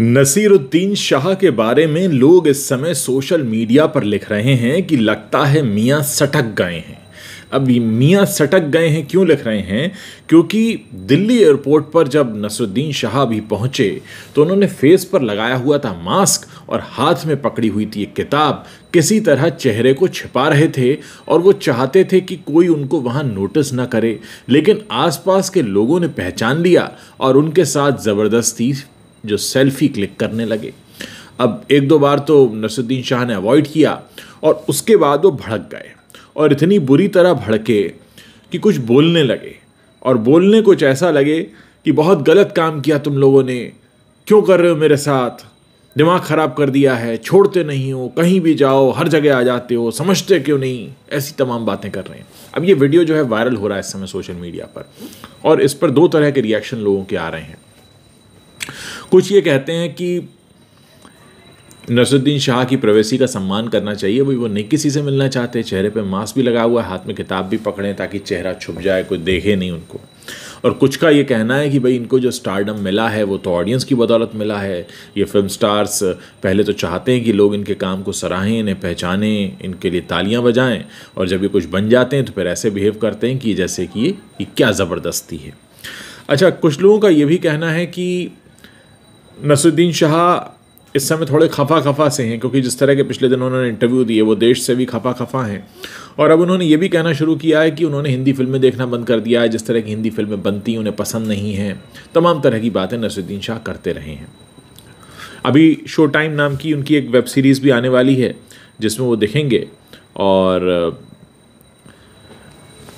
नसीरुद्दीन शाह के बारे में लोग इस समय सोशल मीडिया पर लिख रहे हैं कि लगता है मियाँ सटक गए हैं अब मियाँ सटक गए हैं क्यों लिख रहे हैं क्योंकि दिल्ली एयरपोर्ट पर जब नसरुद्दीन शाह भी पहुँचे तो उन्होंने फेस पर लगाया हुआ था मास्क और हाथ में पकड़ी हुई थी एक किताब किसी तरह चेहरे को छिपा रहे थे और वो चाहते थे कि कोई उनको वहाँ नोटिस ना करे लेकिन आसपास के लोगों ने पहचान लिया और उनके साथ ज़बरदस्ती जो सेल्फी क्लिक करने लगे अब एक दो बार तो नसरुद्दीन शाह ने अवॉइड किया और उसके बाद वो भड़क गए और इतनी बुरी तरह भड़के कि कुछ बोलने लगे और बोलने कुछ ऐसा लगे कि बहुत गलत काम किया तुम लोगों ने क्यों कर रहे हो मेरे साथ दिमाग ख़राब कर दिया है छोड़ते नहीं हो कहीं भी जाओ हर जगह आ जाते हो समझते क्यों नहीं ऐसी तमाम बातें कर रहे हैं अब ये वीडियो जो है वायरल हो रहा है इस समय सोशल मीडिया पर और इस पर दो तरह के रिएक्शन लोगों के आ रहे हैं कुछ ये कहते हैं कि नसरुद्दीन शाह की प्रवेशी का सम्मान करना चाहिए भाई वो नहीं किसी से मिलना चाहते चेहरे पे मास्क भी लगा हुआ है हाथ में किताब भी पकड़ें ताकि चेहरा छुप जाए कोई देखे नहीं उनको और कुछ का ये कहना है कि भाई इनको जो स्टारडम मिला है वो तो ऑडियंस की बदौलत मिला है ये फिल्म स्टार्स पहले तो चाहते हैं कि लोग इनके काम को सराहें इन्हें पहचानें इनके लिए तालियां बजाएं और जब ये कुछ बन जाते हैं तो फिर ऐसे बिहेव करते हैं कि जैसे कि ये क्या ज़बरदस्ती है अच्छा कुछ लोगों का ये भी कहना है कि नसरुद्दीन शाह इस समय थोड़े खफा खफा से हैं क्योंकि जिस तरह के पिछले दिन उन्होंने इंटरव्यू दिए वो देश से भी खफा खफा हैं और अब उन्होंने ये भी कहना शुरू किया है कि उन्होंने हिंदी फिल्में देखना बंद कर दिया है जिस तरह की हिंदी फिल्में बनती उन्हें पसंद नहीं हैं तमाम तरह की बातें नसरुद्दीन शाह करते रहे हैं अभी शो टाइम नाम की उनकी एक वेब सीरीज़ भी आने वाली है जिसमें वो दिखेंगे और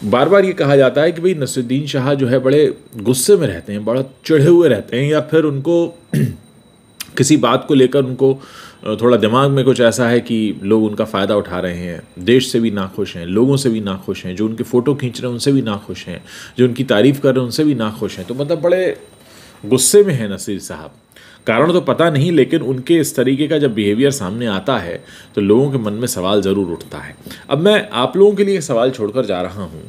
बार बार ये कहा जाता है कि भाई नसरुद्दीन शाह जो है बड़े गुस्से में रहते हैं बड़ा चढ़े हुए रहते हैं या फिर उनको किसी बात को लेकर उनको थोड़ा दिमाग में कुछ ऐसा है कि लोग उनका फ़ायदा उठा रहे हैं देश से भी नाखुश हैं लोगों से भी नाखुश हैं जो उनके फ़ोटो खींच रहे हैं उनसे भी नाखुश हैं जो उनकी तारीफ़ कर रहे हैं उनसे भी नाखुश हैं तो मतलब बड़े गुस्से में हैं नसीर साहब कारण तो पता नहीं लेकिन उनके इस तरीके का जब बिहेवियर सामने आता है तो लोगों के मन में सवाल ज़रूर उठता है अब मैं आप लोगों के लिए सवाल छोड़कर जा रहा हूँ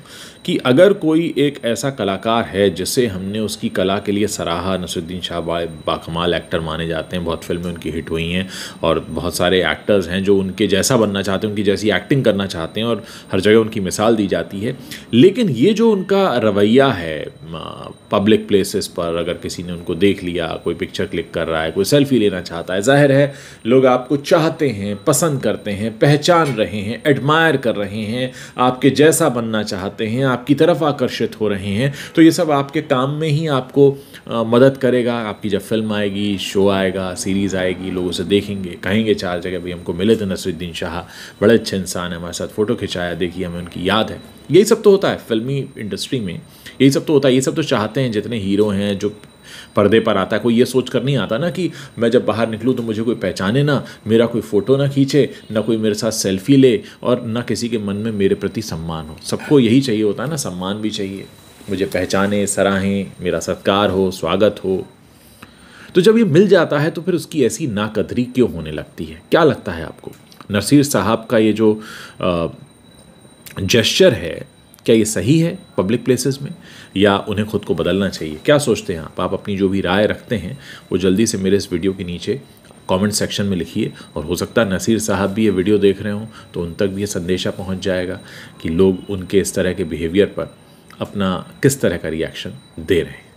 कि अगर कोई एक ऐसा कलाकार है जिसे हमने उसकी कला के लिए सराहा नसरुद्दीन शाह बाकमाल एक्टर माने जाते हैं बहुत फिल्में उनकी हिट हुई हैं और बहुत सारे एक्टर्स हैं जो उनके जैसा बनना चाहते हैं उनकी जैसी एक्टिंग करना चाहते हैं और हर जगह उनकी मिसाल दी जाती है लेकिन ये जो उनका रवैया है पब्लिक uh, प्लेसेस पर अगर किसी ने उनको देख लिया कोई पिक्चर क्लिक कर रहा है कोई सेल्फी लेना चाहता है जाहिर है लोग आपको चाहते हैं पसंद करते हैं पहचान रहे हैं एडमायर कर रहे हैं आपके जैसा बनना चाहते हैं आपकी तरफ आकर्षित हो रहे हैं तो ये सब आपके काम में ही आपको uh, मदद करेगा आपकी जब फिल्म आएगी शो आएगा सीरीज़ आएगी लोग उसे देखेंगे कहेंगे चार जगह भाई हमको मिले थे नसरुद्दीन शाह बड़े अच्छे इंसान है हमारे साथ फ़ोटो खिंचाया देखिए हमें उनकी याद है यही सब तो होता है फिल्मी इंडस्ट्री में यही सब तो होता है ये सब तो चाहते हैं जितने हीरो हैं जो पर्दे पर आता है कोई ये सोच कर नहीं आता ना कि मैं जब बाहर निकलूँ तो मुझे कोई पहचाने ना मेरा कोई फ़ोटो ना खींचे ना कोई मेरे साथ सेल्फी ले और ना किसी के मन में मेरे प्रति सम्मान हो सबको यही चाहिए होता है ना सम्मान भी चाहिए मुझे पहचाने सराहें मेरा सत्कार हो स्वागत हो तो जब ये मिल जाता है तो फिर उसकी ऐसी नाकदरी क्यों होने लगती है क्या लगता है आपको नसीर साहब का ये जो आ, जेस्चर है क्या ये सही है पब्लिक प्लेसेस में या उन्हें खुद को बदलना चाहिए क्या सोचते हैं आप आप अपनी जो भी राय रखते हैं वो जल्दी से मेरे इस वीडियो के नीचे कमेंट सेक्शन में लिखिए और हो सकता है नसीर साहब भी ये वीडियो देख रहे हों तो उन तक भी ये संदेशा पहुंच जाएगा कि लोग उनके इस तरह के बिहेवियर पर अपना किस तरह का रिएक्शन दे रहे हैं